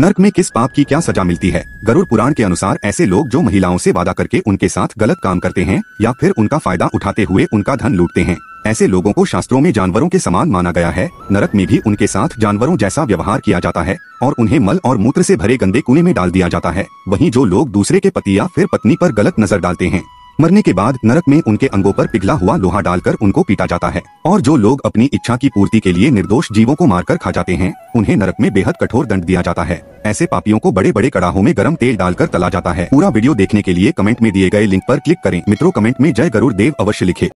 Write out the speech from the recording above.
नर्क में किस पाप की क्या सजा मिलती है गरुड़ पुराण के अनुसार ऐसे लोग जो महिलाओं से वादा करके उनके साथ गलत काम करते हैं या फिर उनका फायदा उठाते हुए उनका धन लूटते हैं ऐसे लोगों को शास्त्रों में जानवरों के समान माना गया है नरक में भी उनके साथ जानवरों जैसा व्यवहार किया जाता है और उन्हें मल और मूत्र से भरे गंदे कुएं में डाल दिया जाता है वहीं जो लोग दूसरे के पति या फिर पत्नी पर गलत नजर डालते हैं मरने के बाद नरक में उनके अंगों पर पिघला हुआ लोहा डालकर उनको पीटा जाता है और जो लोग अपनी इच्छा की पूर्ति के लिए निर्दोष जीवों को मारकर खा जाते हैं उन्हें नरक में बेहद कठोर दंड दिया जाता है ऐसे पापियों को बड़े बड़े कड़ाहों में गर्म तेल डालकर तला जाता है पूरा वीडियो देखने के लिए कमेंट में दिए गए लिंक पर क्लिक करें मित्रों कमेंट में जय गरुड़ देव अवश्य लिखे